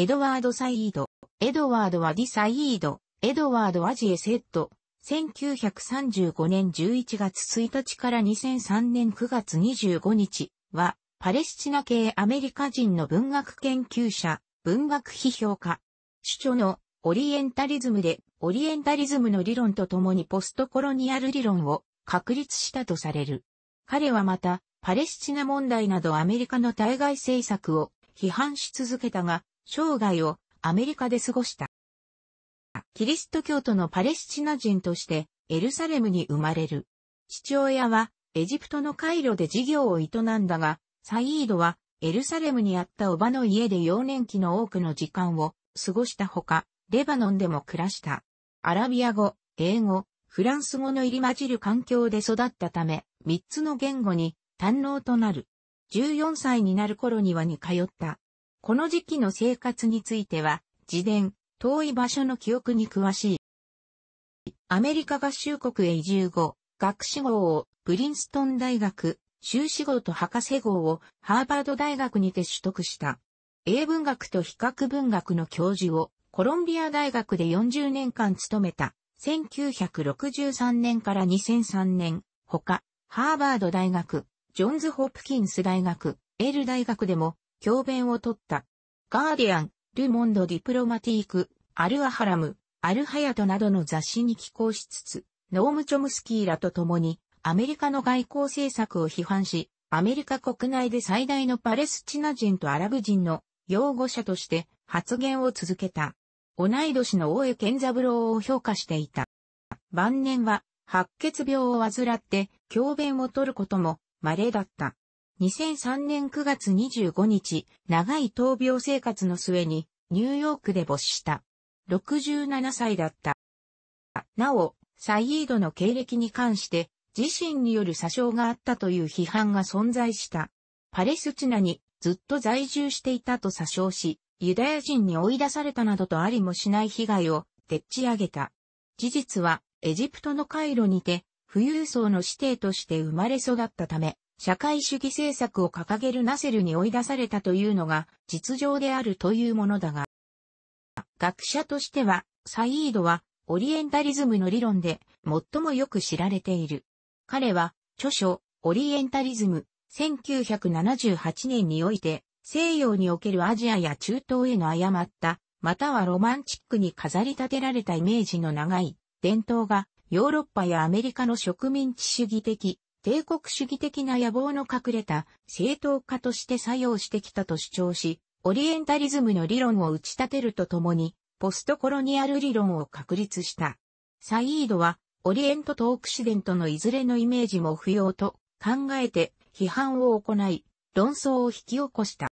エドワード・サイード、エドワード・ワディ・サイード、エドワード・アジエ・セット、1935年11月1日から2003年9月25日は、パレスチナ系アメリカ人の文学研究者、文学批評家、主著のオリエンタリズムで、オリエンタリズムの理論とともにポストコロニアル理論を確立したとされる。彼はまた、パレスチナ問題などアメリカの対外政策を批判し続けたが、生涯をアメリカで過ごした。キリスト教徒のパレスチナ人としてエルサレムに生まれる。父親はエジプトのカイロで事業を営んだが、サイードはエルサレムにあったおばの家で幼年期の多くの時間を過ごしたほか、レバノンでも暮らした。アラビア語、英語、フランス語の入り混じる環境で育ったため、3つの言語に堪能となる。14歳になる頃にはに通ったこの時期の生活については、自伝、遠い場所の記憶に詳しい。アメリカ合衆国へ移住後、学士号をプリンストン大学、修士号と博士号をハーバード大学にて取得した。英文学と比較文学の教授をコロンビア大学で40年間務めた。1963年から2003年、他、ハーバード大学、ジョンズ・ホプキンス大学、エール大学でも教鞭を取った。ガーディアン、ルモンド・ディプロマティーク、アル・アハラム、アル・ハヤトなどの雑誌に寄稿しつつ、ノーム・チョムスキーらと共に、アメリカの外交政策を批判し、アメリカ国内で最大のパレスチナ人とアラブ人の擁護者として発言を続けた。同い年の大江健三郎を評価していた。晩年は白血病を患って教鞭を取ることも稀だった。2003年9月25日、長い闘病生活の末にニューヨークで没した。67歳だった。なお、サイードの経歴に関して、自身による詐称があったという批判が存在した。パレスチナにずっと在住していたと詐称し、ユダヤ人に追い出されたなどとありもしない被害をでっち上げた。事実は、エジプトのカイロにて、富裕層の指定として生まれ育ったため、社会主義政策を掲げるナセルに追い出されたというのが実情であるというものだが、学者としては、サイードは、オリエンタリズムの理論で、最もよく知られている。彼は、著書、オリエンタリズム、1978年において、西洋におけるアジアや中東への誤った、またはロマンチックに飾り立てられたイメージの長い伝統が、ヨーロッパやアメリカの植民地主義的帝国主義的な野望の隠れた正当化として作用してきたと主張し、オリエンタリズムの理論を打ち立てるとともに、ポストコロニアル理論を確立した。サイードは、オリエントとオクシデントのいずれのイメージも不要と考えて批判を行い、論争を引き起こした。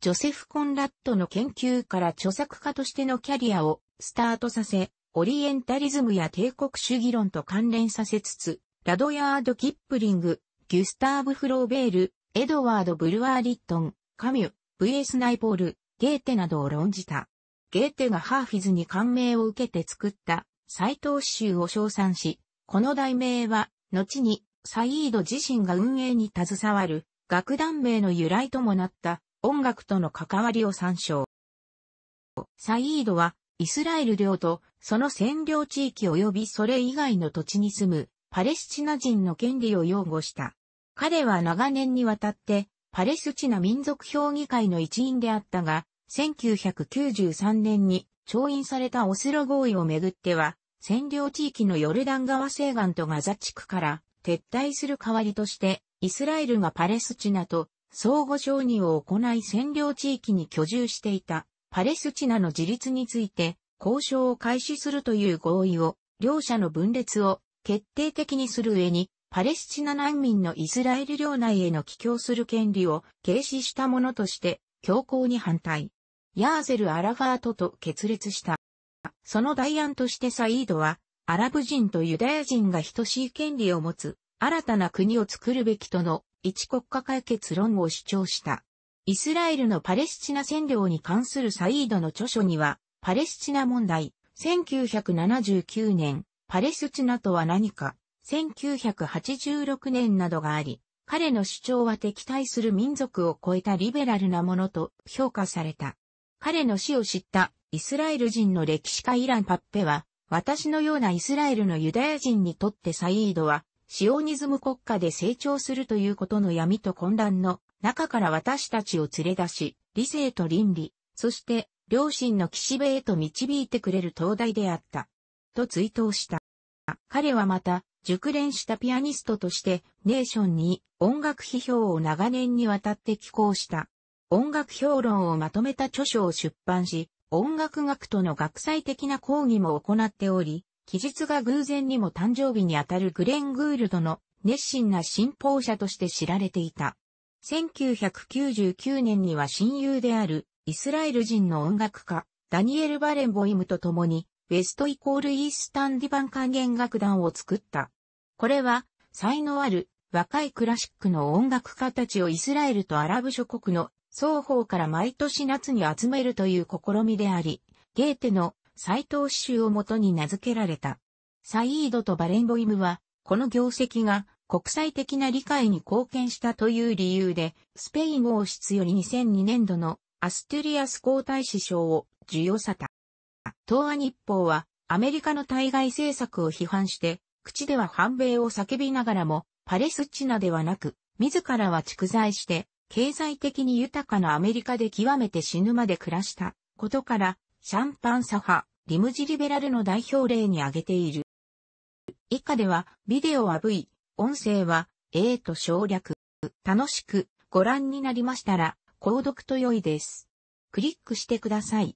ジョセフ・コンラットの研究から著作家としてのキャリアをスタートさせ、オリエンタリズムや帝国主義論と関連させつつ、ラドヤード・キップリング、ギュスターブ・フローベール、エドワード・ブルワー・リットン、カミュ、VS ナイポール、ゲーテなどを論じた。ゲーテがハーフィズに感銘を受けて作った斎藤詩集を称賛し、この題名は、後にサイード自身が運営に携わる楽団名の由来ともなった音楽との関わりを参照。サイードはイスラエル領とその占領地域及びそれ以外の土地に住むパレスチナ人の権利を擁護した。彼は長年にわたって、パレスチナ民族評議会の一員であったが、1993年に調印されたオスロ合意をめぐっては、占領地域のヨルダン川西岸とガザ地区から撤退する代わりとして、イスラエルがパレスチナと相互承認を行い占領地域に居住していたパレスチナの自立について交渉を開始するという合意を両者の分裂を決定的にする上に、パレスチナ難民のイスラエル領内への帰郷する権利を軽視したものとして、強硬に反対。ヤーゼル・アラファートと決裂した。その代案としてサイードは、アラブ人とユダヤ人が等しい権利を持つ、新たな国を作るべきとの一国家解決論を主張した。イスラエルのパレスチナ占領に関するサイードの著書には、パレスチナ問題、1979年、パレスチナとは何か、1986年などがあり、彼の主張は敵対する民族を超えたリベラルなものと評価された。彼の死を知ったイスラエル人の歴史家イラン・パッペは、私のようなイスラエルのユダヤ人にとってサイードは、シオニズム国家で成長するということの闇と混乱の中から私たちを連れ出し、理性と倫理、そして良心の岸辺へと導いてくれる灯台であった。と追悼した。彼はまた、熟練したピアニストとして、ネーションに音楽批評を長年にわたって寄稿した。音楽評論をまとめた著書を出版し、音楽学との学際的な講義も行っており、記述が偶然にも誕生日にあたるグレン・グールドの熱心な信奉者として知られていた。1999年には親友であるイスラエル人の音楽家、ダニエル・バレンボイムと共にウェストイコールイースタン・ディバン管弦楽団を作った。これは、才能ある若いクラシックの音楽家たちをイスラエルとアラブ諸国の双方から毎年夏に集めるという試みであり、ゲーテの斎藤詩集をもとに名付けられた。サイードとバレンボイムは、この業績が国際的な理解に貢献したという理由で、スペイン王室より2002年度のアストゥリアス皇太子賞を授与された。東亜日報はアメリカの対外政策を批判して、口では反米を叫びながらも、パレスチナではなく、自らは蓄財して、経済的に豊かなアメリカで極めて死ぬまで暮らしたことから、シャンパンサ派、リムジリベラルの代表例に挙げている。以下では、ビデオは V、音声は A と省略。楽しくご覧になりましたら、購読と良いです。クリックしてください。